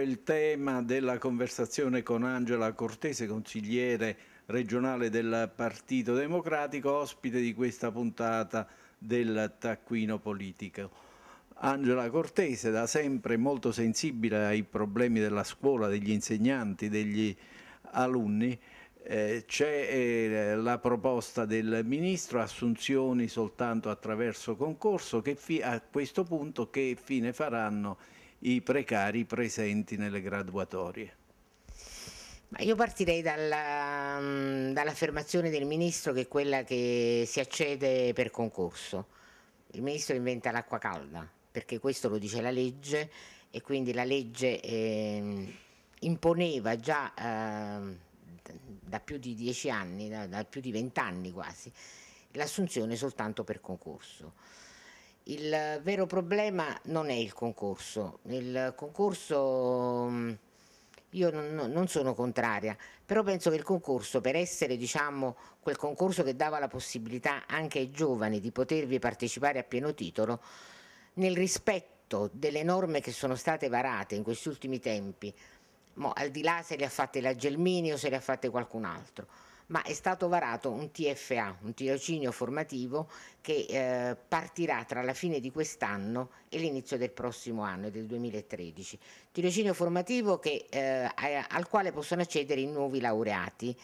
il tema della conversazione con Angela Cortese, consigliere regionale del Partito Democratico, ospite di questa puntata del Taccuino Politico. Angela Cortese, da sempre molto sensibile ai problemi della scuola, degli insegnanti, degli alunni, eh, c'è eh, la proposta del Ministro, assunzioni soltanto attraverso concorso, che a questo punto che fine faranno i precari presenti nelle graduatorie. io partirei dalla, dall'affermazione del Ministro che è quella che si accede per concorso. Il Ministro inventa l'acqua calda, perché questo lo dice la legge e quindi la legge eh, imponeva già eh, da più di dieci anni, da, da più di vent'anni quasi, l'assunzione soltanto per concorso. Il vero problema non è il concorso, il concorso mm, io non, sono contraria, però penso che il concorso per essere diciamo, quel concorso che dava la possibilità anche ai giovani di potervi partecipare a pieno titolo, nel rispetto delle norme che sono state varate in questi ultimi tempi, al di là se le ha fatte la Gelmini o se le ha fatte qualcun altro, ma è stato varato un TFA, un tirocinio formativo che eh, partirà tra la fine di quest'anno e l'inizio del prossimo anno, del 2013. Tirocinio formativo che, eh, al quale possono accedere i nuovi laureati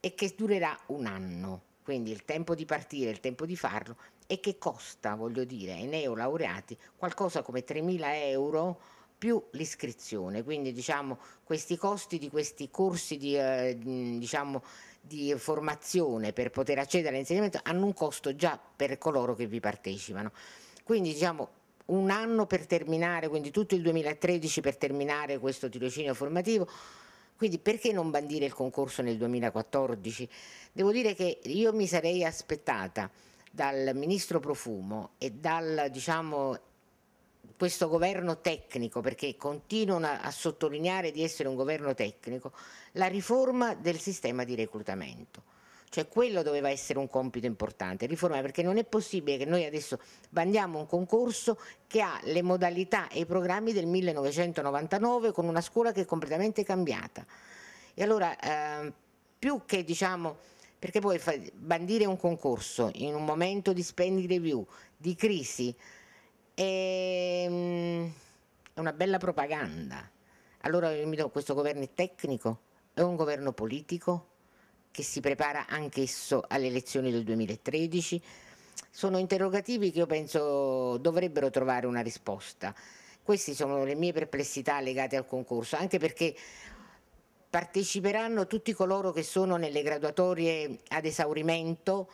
e che durerà un anno. Quindi il tempo di partire, il tempo di farlo e che costa, voglio dire, ai neolaureati qualcosa come 3.000 euro più l'iscrizione, quindi diciamo questi costi di questi corsi di, eh, diciamo, di formazione per poter accedere all'insegnamento hanno un costo già per coloro che vi partecipano. Quindi diciamo un anno per terminare, quindi tutto il 2013 per terminare questo tirocinio formativo, quindi perché non bandire il concorso nel 2014? Devo dire che io mi sarei aspettata dal ministro Profumo e dal diciamo, questo governo tecnico, perché continuano a sottolineare di essere un governo tecnico, la riforma del sistema di reclutamento. Cioè quello doveva essere un compito importante, riformare, perché non è possibile che noi adesso bandiamo un concorso che ha le modalità e i programmi del 1999 con una scuola che è completamente cambiata. E allora eh, più che diciamo, perché poi bandire un concorso in un momento di spending review, di crisi, Ehm, è una bella propaganda. Allora questo governo è tecnico, è un governo politico che si prepara anch'esso alle elezioni del 2013. Sono interrogativi che io penso dovrebbero trovare una risposta. Queste sono le mie perplessità legate al concorso, anche perché parteciperanno tutti coloro che sono nelle graduatorie ad esaurimento,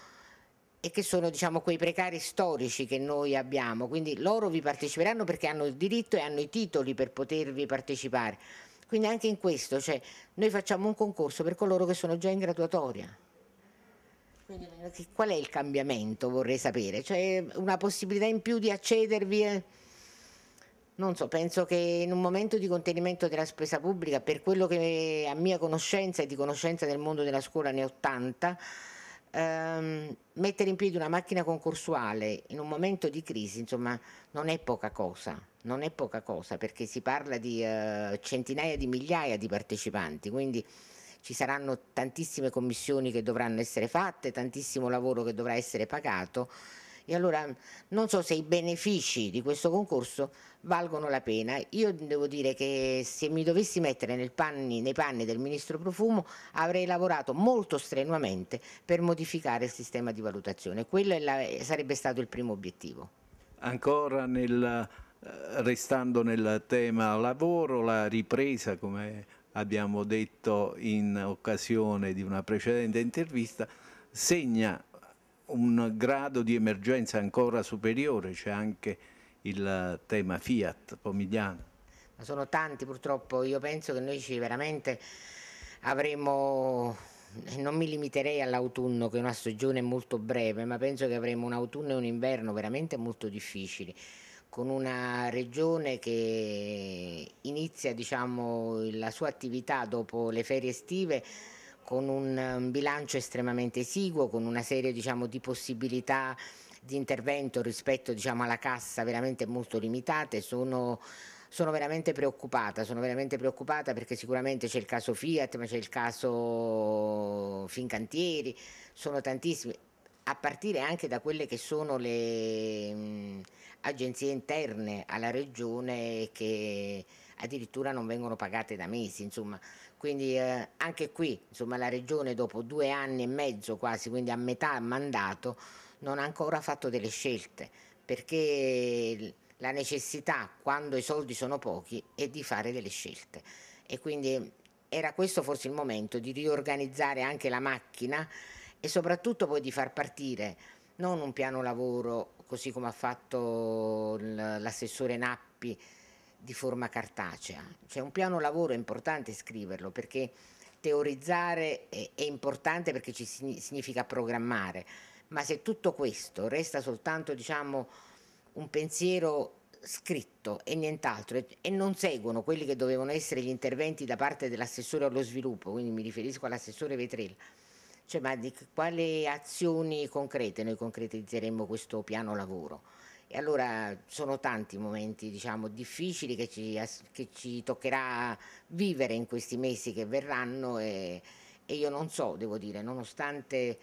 e che sono diciamo, quei precari storici che noi abbiamo, quindi loro vi parteciperanno perché hanno il diritto e hanno i titoli per potervi partecipare. Quindi anche in questo, cioè, noi facciamo un concorso per coloro che sono già in graduatoria. Quindi, qual è il cambiamento vorrei sapere? Cioè una possibilità in più di accedervi? A... Eh? Non so, penso che in un momento di contenimento della spesa pubblica, per quello che a mia conoscenza e di conoscenza del mondo della scuola ne ho tanta, ehm, mettere in piedi una macchina concorsuale in un momento di crisi, insomma, non è poca cosa, non è poca cosa perché si parla di eh, centinaia di migliaia di partecipanti, quindi ci saranno tantissime commissioni che dovranno essere fatte, tantissimo lavoro che dovrà essere pagato e allora non so se i benefici di questo concorso valgono la pena. Io devo dire che se mi dovessi mettere panni, nei panni del Ministro Profumo avrei lavorato molto strenuamente per modificare il sistema di valutazione. Quello la, sarebbe stato il primo obiettivo. Ancora nel, eh, restando nel tema lavoro, la ripresa, come abbiamo detto in occasione di una precedente intervista, segna un grado di emergenza ancora superiore, c'è anche il tema Fiat Pomigliano. Ma sono tanti purtroppo, io penso che noi ci veramente avremo, non mi limiterei all'autunno che è una stagione molto breve, ma penso che avremo un autunno e un inverno veramente molto difficili con una regione che inizia diciamo, la sua attività dopo le ferie estive con un bilancio estremamente esiguo, con una serie diciamo, di possibilità di intervento rispetto diciamo, alla cassa veramente molto limitate, sono, sono, veramente preoccupata, sono veramente preoccupata perché sicuramente c'è il caso Fiat, ma c'è il caso Fincantieri, sono tantissimi, a partire anche da quelle che sono le mh, agenzie interne alla regione che addirittura non vengono pagate da mesi, insomma quindi eh, anche qui insomma, la Regione dopo due anni e mezzo quasi, quindi a metà mandato, non ha ancora fatto delle scelte perché la necessità quando i soldi sono pochi è di fare delle scelte e quindi era questo forse il momento di riorganizzare anche la macchina e soprattutto poi di far partire non un piano lavoro così come ha fatto l'assessore Nappi di forma cartacea. C'è cioè, un piano lavoro, è importante scriverlo perché teorizzare è, è importante perché ci significa programmare, ma se tutto questo resta soltanto diciamo, un pensiero scritto e nient'altro e non seguono quelli che dovevano essere gli interventi da parte dell'assessore allo sviluppo, quindi mi riferisco all'assessore Vetrella, cioè ma di quali azioni concrete noi concretizzeremmo questo piano lavoro? E allora sono tanti i momenti diciamo, difficili che ci, che ci, toccherà vivere in questi mesi che verranno e, e io non so, devo dire, nonostante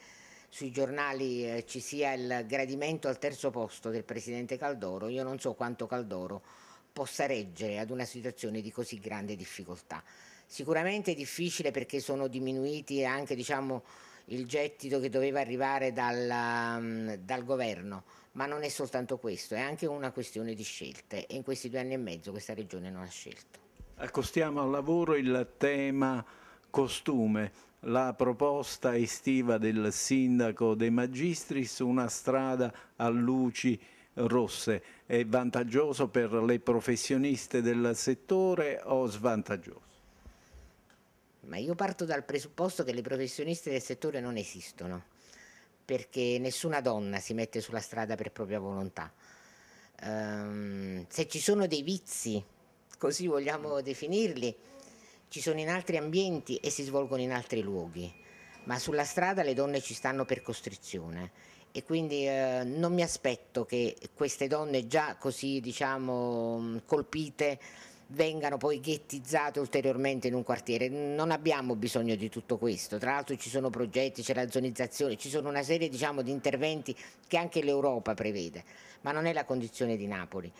sui giornali eh, ci sia il gradimento al terzo posto del presidente Caldoro, io non so quanto Caldoro possa reggere ad una situazione di così grande difficoltà. Sicuramente è difficile perché sono diminuiti anche diciamo, il gettito che doveva arrivare dal, dal governo, ma non è soltanto questo, è anche una questione di scelte e in questi due anni e mezzo questa regione non ha scelto. Accostiamo al lavoro il tema costume, la proposta estiva del sindaco De Magistris, una strada a luci rosse, è vantaggioso per le professioniste del settore o svantaggioso? ma io parto dal presupposto che le professioniste del settore non esistono, perché nessuna donna si mette sulla strada per propria volontà. Um, se ci sono dei vizi, così vogliamo definirli, ci sono in altri ambienti e si svolgono in altri luoghi, ma sulla strada le donne ci stanno per costrizione e quindi eh, non mi aspetto che queste donne già così diciamo colpite vengano poi ghettizzate ulteriormente in un quartiere. Non abbiamo bisogno di tutto questo, tra l'altro ci sono progetti, c'è la zonizzazione, ci sono una serie diciamo, di interventi che anche l'Europa prevede, ma non è la condizione di Napoli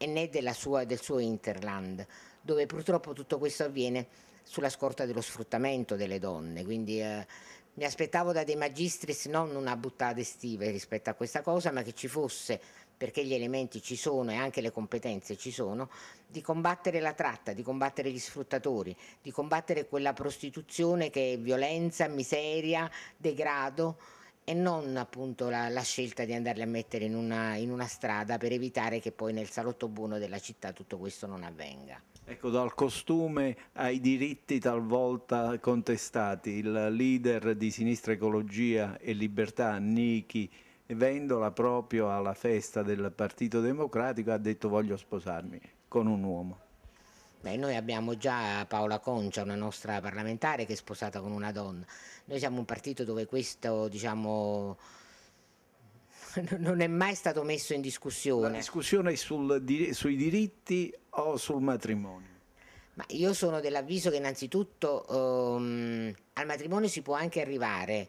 e né sua, del suo interland, dove purtroppo tutto questo avviene sulla scorta dello sfruttamento delle donne, quindi eh, mi aspettavo da dei Magistris non una buttata estiva rispetto a questa cosa, ma che ci fosse, perché gli elementi ci sono e anche le competenze ci sono, di combattere la tratta, di combattere gli sfruttatori, di combattere quella prostituzione che è violenza, miseria, degrado e non appunto la, la, scelta di andarli a mettere in una, in una strada per evitare che poi nel salotto buono della città tutto questo non avvenga. Ecco, dal costume ai diritti talvolta contestati, il leader di Sinistra Ecologia e Libertà, Niki Vendola, proprio alla festa del Partito Democratico, ha detto voglio sposarmi con un uomo. Beh, noi abbiamo già Paola Concia, una nostra parlamentare che è sposata con una donna. Noi siamo un partito dove questo, diciamo, non è mai stato messo in discussione. La discussione sul, sui diritti o sul matrimonio? Ma io sono dell'avviso che innanzitutto um, al matrimonio si può anche arrivare,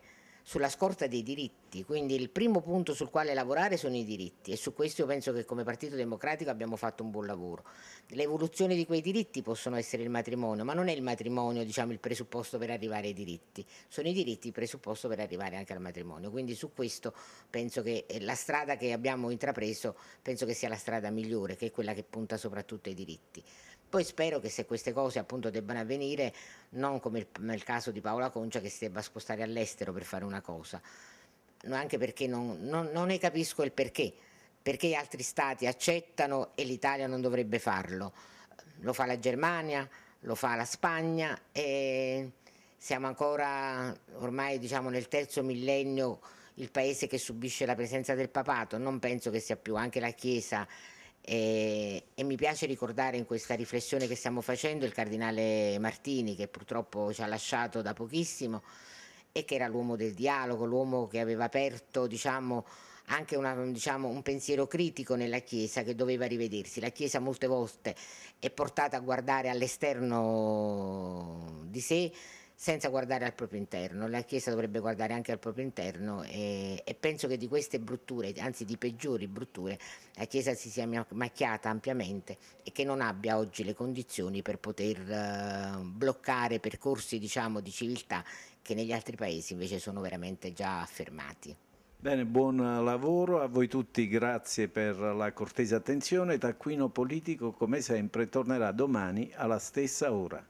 sulla scorta dei diritti, quindi il primo punto sul quale lavorare sono i diritti e su questo io penso che come Partito Democratico abbiamo fatto un buon lavoro. L'evoluzione di quei diritti possono essere il matrimonio, ma non è il matrimonio diciamo, il presupposto per arrivare ai diritti, sono i diritti il presupposto per arrivare anche al matrimonio, quindi su questo penso che eh, la strada che abbiamo intrapreso penso che sia la strada migliore, che è quella che punta soprattutto ai diritti. Poi spero che se queste cose appunto debbano avvenire, non come il, nel caso di Paola Concia che si debba spostare all'estero per fare una cosa, anche perché non, non, non ne capisco il perché, perché gli altri stati accettano e l'Italia non dovrebbe farlo. Lo fa la Germania, lo fa la Spagna e siamo ancora ormai diciamo nel terzo millennio il paese che subisce la presenza del papato, non penso che sia più anche la Chiesa e, e, mi piace ricordare in questa riflessione che stiamo facendo il cardinale Martini, che purtroppo ci ha lasciato da pochissimo e che era l'uomo del dialogo, l'uomo che aveva aperto diciamo, anche una, diciamo, un pensiero critico nella Chiesa che doveva rivedersi. La Chiesa molte volte è portata a guardare all'esterno di sé senza guardare al proprio interno. La Chiesa dovrebbe guardare anche al proprio interno e, e penso che di queste brutture, anzi di peggiori brutture, la Chiesa si sia macchiata ampiamente e che non abbia oggi le condizioni per poter eh, bloccare percorsi diciamo, di civiltà che negli altri paesi invece sono veramente già affermati. Bene, buon lavoro a voi tutti, grazie per la cortese attenzione. Taccuino Politico, come sempre, tornerà domani alla stessa ora.